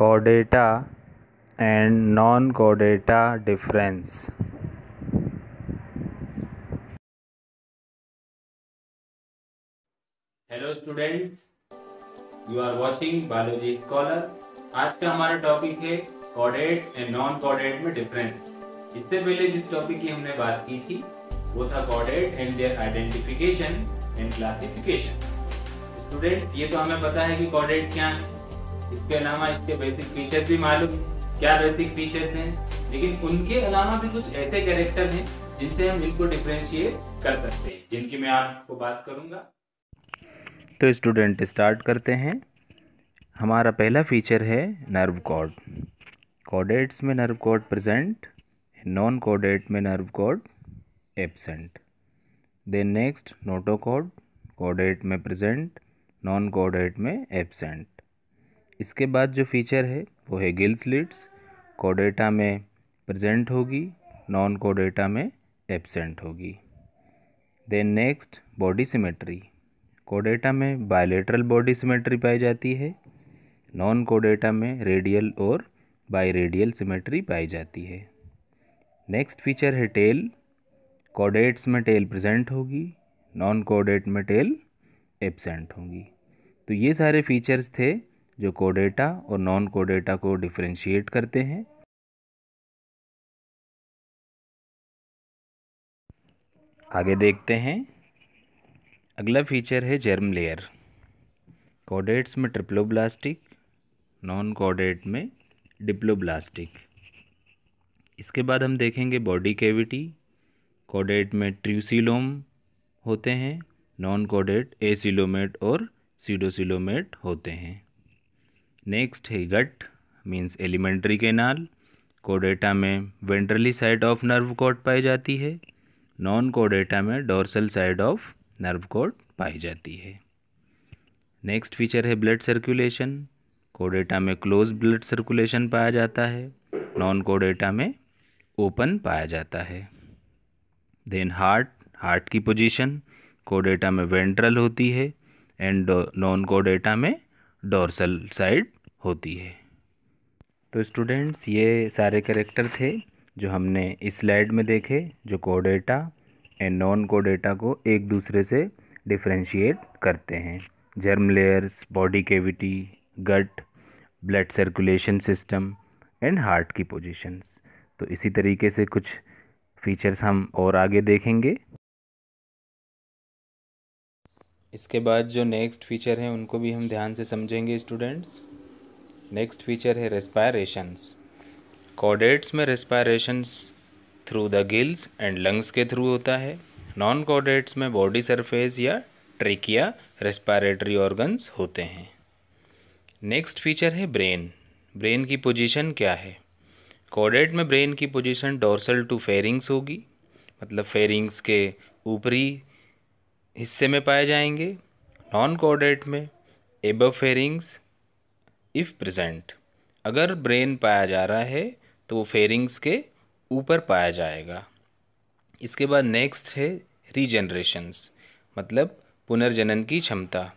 chordata and non chordata difference hello students you are watching biology scholar आज का हमारा topic है chordate and non chordate में difference इससे पहले जिस टॉपिक की हमने बात की थी वो था chordate and their identification and classification student ये तो हमें पता है कि कॉर्डेट क्या है इसके अलावा इसके बेसिक फीचर्स भी मालूम क्या बेसिक फीचर्स हैं लेकिन उनके अलावा भी कुछ ऐसे कैरेक्टर हैं जिनसे हम इनको डिफ्रेंशिएट कर सकते हैं जिनकी मैं आपको बात करूँगा तो स्टूडेंट स्टार्ट करते हैं हमारा पहला फीचर है नर्व कॉर्ड कॉडेट्स में नर्व कॉर्ड प्रेजेंट नॉन कॉडेट में nerve cord absent then next notochord कॉडेट में प्रेजेंट नॉन कॉडेट में एबसेंट इसके बाद जो फीचर है वो है गिल स्लिट्स कोडेटा में प्रेजेंट होगी नॉन कोडेटा में एबसेंट होगी देन नेक्स्ट बॉडी सिमेट्री कोडेटा में बायोलेटरल बॉडी सिमेट्री पाई जाती है नॉन कोडेटा में रेडियल और बाई रेडियल सिमेट्री पाई जाती है नेक्स्ट फीचर है टेल कोडेट्स में टेल प्रेजेंट होगी नॉन कोडेट में टेल एबसेंट होगी तो ये सारे फीचर्स थे जो कोडेटा और नॉन कोडेटा को डिफ्रेंशिएट करते हैं आगे देखते हैं अगला फीचर है जर्म लेयर कोडेट्स में ट्रिप्लोब्लास्टिक नॉन कोडेट में डिप्लोब्लास्टिक इसके बाद हम देखेंगे बॉडी कैविटी कोडेट में ट्रूसिलोम होते हैं नॉन कोडेट एसिलोमेट और सीडोसिलोमेट होते हैं नेक्स्ट है गट मीन्स एलिमेंट्री केनाल कोडेटा में ventrally side of nerve cord पाई जाती है नॉन कोडेटा में dorsal side of nerve cord पाई जाती है नेक्स्ट फीचर है ब्लड सर्कुलेशन कोडेटा में क्लोज ब्लड सर्कुलेशन पाया जाता है नॉन कोडेटा में ओपन पाया जाता है देन हार्ट हार्ट की पोजीशन कोडेटा में वेंट्रल होती है एंड नॉन कोडेटा में डोरसल साइड होती है तो स्टूडेंट्स ये सारे करेक्टर थे जो हमने इस स्लाइड में देखे जो कोडेटा एंड नॉन कोडेटा को एक दूसरे से डिफ्रेंशिएट करते हैं germ layers body cavity gut blood circulation system and heart की पोजीशंस तो इसी तरीके से कुछ फीचर्स हम और आगे देखेंगे इसके बाद जो नेक्स्ट फीचर हैं उनको भी हम ध्यान से समझेंगे स्टूडेंट्स नेक्स्ट फीचर है रेस्पायरेशंस कॉडेट्स में respirations through the gills and lungs के थ्रू होता है नॉन कॉडेट्स में बॉडी सरफेस या ट्रिकिया रेस्पायरेटरी ऑर्गन्स होते हैं नेक्स्ट फीचर है ब्रेन ब्रेन की पोजीशन क्या है कॉडेट में ब्रेन की पोजीशन डोर्सल टू फेरिंग्स होगी मतलब फेरिंग्स के ऊपरी हिस्से में पाए जाएंगे नॉन कोडेट में एबव फेरिंग्स इफ़ प्रेजेंट अगर ब्रेन पाया जा रहा है तो वो फेरिंग्स के ऊपर पाया जाएगा इसके बाद नेक्स्ट है रीजनरेशंस मतलब पुनर्जनन की क्षमता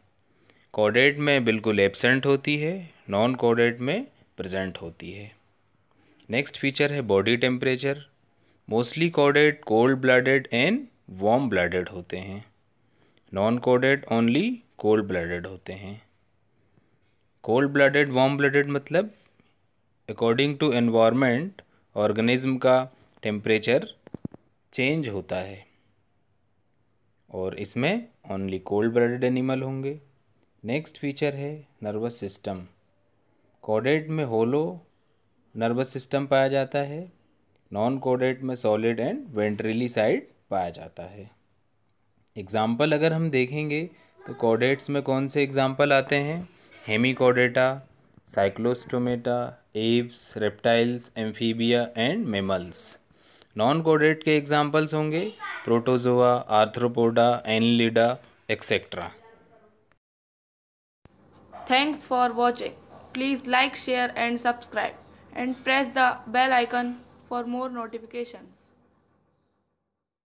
कोडेट में बिल्कुल एबसेंट होती है नॉन कोडेट में प्रेजेंट होती है नेक्स्ट फीचर है बॉडी टेम्परेचर मोस्टली कोडेट cold blooded and warm blooded होते हैं नॉन कोडेड ओनली कोल्ड ब्लडेड होते हैं कोल्ड ब्लडेड वार्म ब्लडेड मतलब अकॉर्डिंग टू एनवायरनमेंट ऑर्गेनिज्म का टेम्परेचर चेंज होता है और इसमें ओनली कोल्ड ब्लडेड एनिमल होंगे नेक्स्ट फीचर है नर्वस सिस्टम कोडेड में होलो नर्वस सिस्टम पाया जाता है नॉन कोडेड में सॉलिड एंड वेंट्रिली साइड पाया जाता है एग्ज़ाम्पल अगर हम देखेंगे तो कॉडेट्स में कौन से एग्ज़ाम्पल आते हैं hemichordata cyclostomata aves reptiles amphibia and mammals non कॉडेट के एग्जाम्पल्स होंगे protozoa arthropoda annelida etcetera thanks for watching please like share and subscribe and press the bell icon for more notifications